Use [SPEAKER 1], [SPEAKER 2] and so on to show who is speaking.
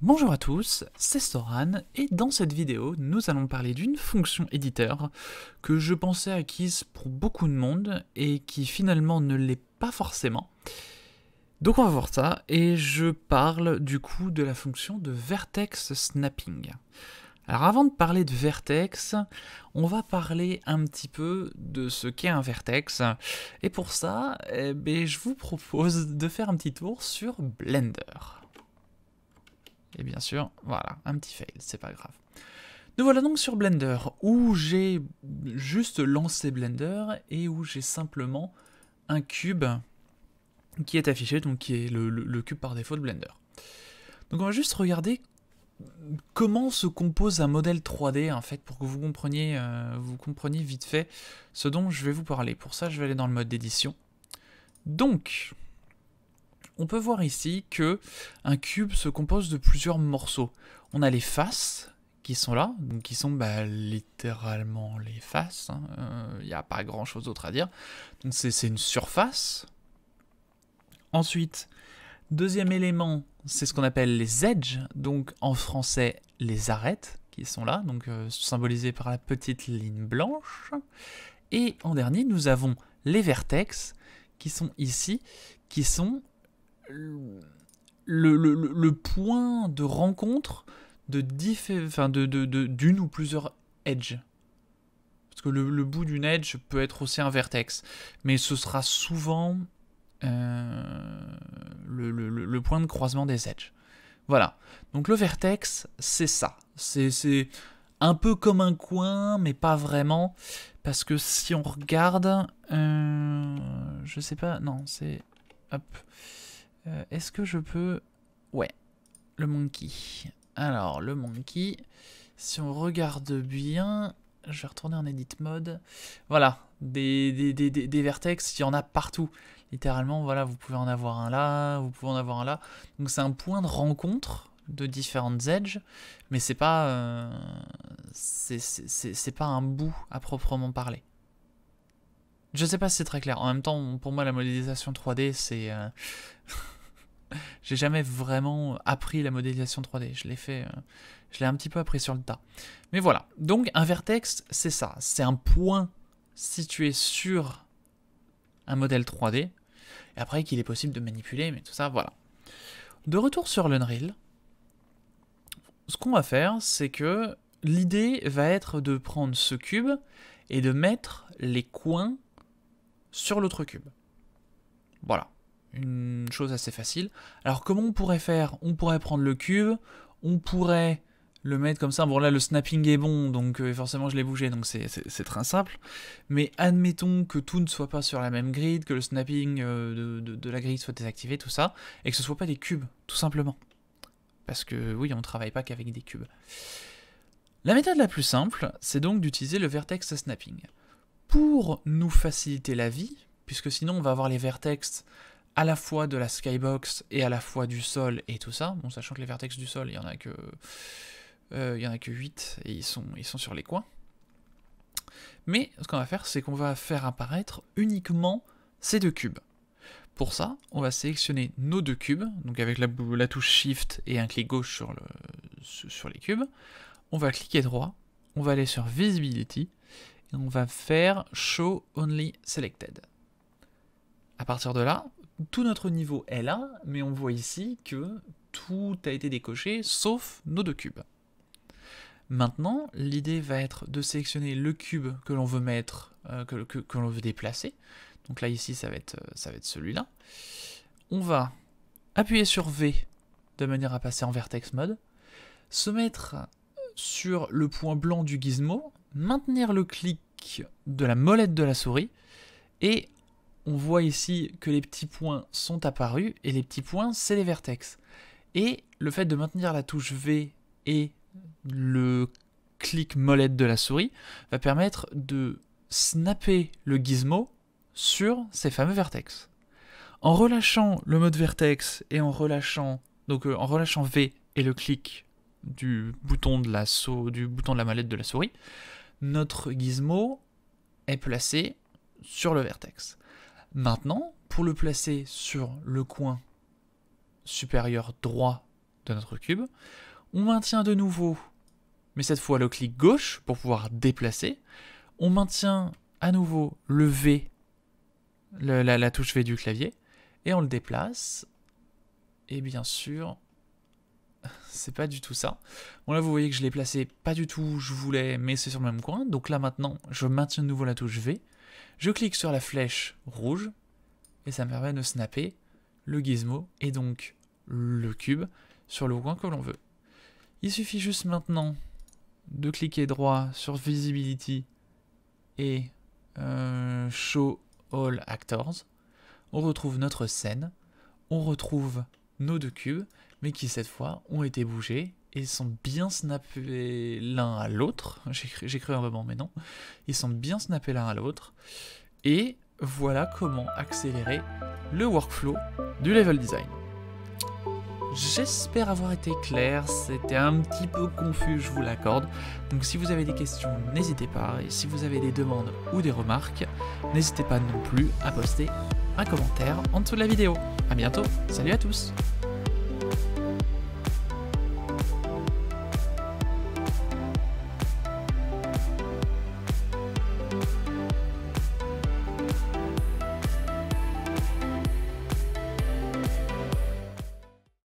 [SPEAKER 1] Bonjour à tous, c'est Soran et dans cette vidéo nous allons parler d'une fonction éditeur que je pensais acquise pour beaucoup de monde et qui finalement ne l'est pas forcément. Donc on va voir ça et je parle du coup de la fonction de vertex snapping. Alors avant de parler de vertex, on va parler un petit peu de ce qu'est un vertex. Et pour ça, eh ben, je vous propose de faire un petit tour sur Blender. Et bien sûr, voilà, un petit fail, c'est pas grave. Nous voilà donc sur Blender, où j'ai juste lancé Blender et où j'ai simplement un cube qui est affiché, donc qui est le, cube par défaut de Blender. Donc on va juste regarder comment se compose un modèle 3D en fait pour que vous compreniez, euh, vous compreniez vite fait ce dont je vais vous parler. Pour ça je vais aller dans le mode d'édition. Donc, on peut voir ici que un cube se compose de plusieurs morceaux. On a les faces qui sont là, donc qui sont bah, littéralement les faces, il hein. n'y euh, a pas grand chose d'autre à dire. Donc c'est une surface. Ensuite, deuxième élément, c'est ce qu'on appelle les edges, donc en français les arêtes qui sont là, donc euh, symbolisées par la petite ligne blanche. Et en dernier, nous avons les vertex qui sont ici, qui sont le, le, point de rencontre de enfin de, d'une ou plusieurs edges. Parce que le, bout d'une edge peut être aussi un vertex, mais ce sera souvent euh, le, point de croisement des edges. Voilà. Donc le vertex, c'est ça. C'est un peu comme un coin, mais pas vraiment. Parce que si on regarde... Euh, je sais pas... Non, c'est... Hop. Euh, est-ce que je peux... Ouais, le monkey. Alors, le monkey, si on regarde bien, je vais retourner en edit mode. Voilà, des, des, vertex, il y en a partout. Littéralement, voilà, vous pouvez en avoir un là, vous pouvez en avoir un là. Donc c'est un point de rencontre de différentes edges, mais c'est pas, euh, c'est pas un bout à proprement parler. Je sais pas si c'est très clair. En même temps, pour moi, la modélisation 3D, c'est... Euh, j'ai jamais vraiment appris la modélisation 3D. Je l'ai fait, euh, je l'ai un petit peu appris sur le tas. Mais voilà. Donc un vertex, c'est ça. C'est un point situé sur un modèle 3D. Et après qu'il est possible de manipuler, mais tout ça, voilà. De retour sur l'Unreal, ce qu'on va faire, c'est que l'idée va être de prendre ce cube et de mettre les coins sur l'autre cube. Voilà une chose assez facile. Alors comment on pourrait faire On pourrait prendre le cube, on pourrait le mettre comme ça. Bon là le snapping est bon, donc euh, forcément je l'ai bougé, donc c'est très simple. Mais admettons que tout ne soit pas sur la même grid, que le snapping euh, de, la grille soit désactivé, tout ça, et que ce ne soit pas des cubes, tout simplement. Parce que oui, on ne travaille pas qu'avec des cubes. La méthode la plus simple, c'est donc d'utiliser le vertex snapping. Pour nous faciliter la vie, puisque sinon on va avoir les vertex à la fois de la skybox et à la fois du sol et tout ça. Bon, sachant que les vertex du sol, il y en a que... Euh, il y en a que 8 et ils sont, ils sont sur les coins. Mais ce qu'on va faire, c'est qu'on va faire apparaître uniquement ces deux cubes. Pour ça, on va sélectionner nos deux cubes, donc avec la, la touche Shift et un clic gauche sur, le, sur les cubes. On va cliquer droit, on va aller sur Visibility, et on va faire Show Only Selected. A partir de là, tout notre niveau est là, mais on voit ici que tout a été décoché sauf nos deux cubes. Maintenant, l'idée va être de sélectionner le cube que l'on veut mettre, euh, que, l'on veut déplacer. Donc là, ici, ça va être, euh, ça va être celui-là. On va appuyer sur V de manière à passer en vertex mode, se mettre sur le point blanc du gizmo, maintenir le clic de la molette de la souris, et on voit ici que les petits points sont apparus, et les petits points, c'est les vertex. Et le fait de maintenir la touche V et le clic molette de la souris va permettre de snapper le gizmo sur ces fameux vertex. En relâchant le mode vertex et en relâchant donc euh, en relâchant V et le clic du bouton de la molette du bouton de la de la souris, notre gizmo est placé sur le vertex. Maintenant, pour le placer sur le coin supérieur droit de notre cube, on maintient de nouveau, mais cette fois le clic gauche pour pouvoir déplacer. On maintient à nouveau le V, la, la touche V du clavier, et on le déplace. Et bien sûr, c'est pas du tout ça. Bon là vous voyez que je l'ai placé pas du tout où je voulais, mais c'est sur le même coin. Donc là maintenant, je maintiens de nouveau la touche V, je clique sur la flèche rouge et ça me permet de snapper le gizmo et donc le cube sur le coin que l'on veut. Il suffit juste maintenant de cliquer droit sur Visibility et euh, Show All Actors. On retrouve notre scène, on retrouve nos deux cubes, mais qui cette fois ont été bougés ils sont bien snappés l'un à l'autre. J'ai cru, un moment, mais non. Ils sont bien snappés l'un à l'autre. Et voilà comment accélérer le workflow du level design. J'espère avoir été clair, c'était un petit peu confus, je vous l'accorde. Donc si vous avez des questions, n'hésitez pas. Et si vous avez des demandes ou des remarques, n'hésitez pas non plus à poster un commentaire en dessous de la vidéo. A bientôt, salut à tous